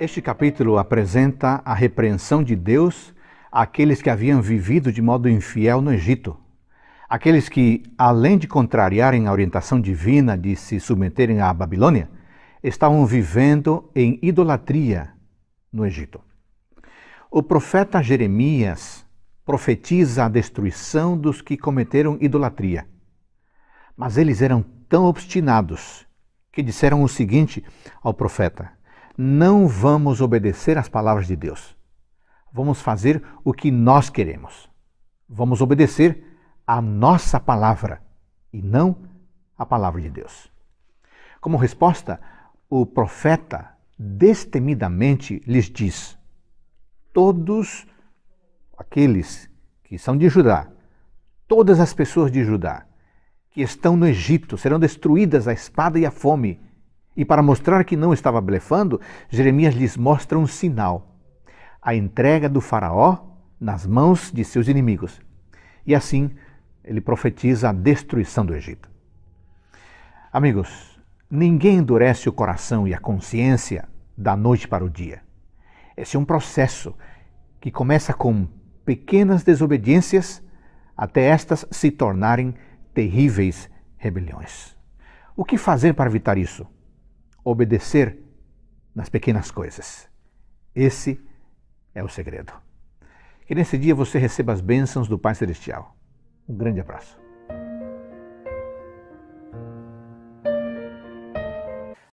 Este capítulo apresenta a repreensão de Deus àqueles que haviam vivido de modo infiel no Egito. Aqueles que, além de contrariarem a orientação divina de se submeterem à Babilônia, estavam vivendo em idolatria no Egito. O profeta Jeremias profetiza a destruição dos que cometeram idolatria. Mas eles eram tão obstinados que disseram o seguinte ao profeta: não vamos obedecer às palavras de Deus. Vamos fazer o que nós queremos. Vamos obedecer à nossa palavra e não à palavra de Deus. Como resposta, o profeta destemidamente lhes diz: Todos aqueles que são de Judá, todas as pessoas de Judá que estão no Egito serão destruídas à espada e à fome e para mostrar que não estava blefando, Jeremias lhes mostra um sinal: a entrega do Faraó nas mãos de seus inimigos. E assim ele profetiza a destruição do Egito. Amigos, ninguém endurece o coração e a consciência da noite para o dia. Esse é um processo que começa com pequenas desobediências até estas se tornarem terríveis rebeliões. O que fazer para evitar isso? obedecer nas pequenas coisas. Esse é o segredo. Que nesse dia você receba as bênçãos do Pai Celestial. Um grande abraço.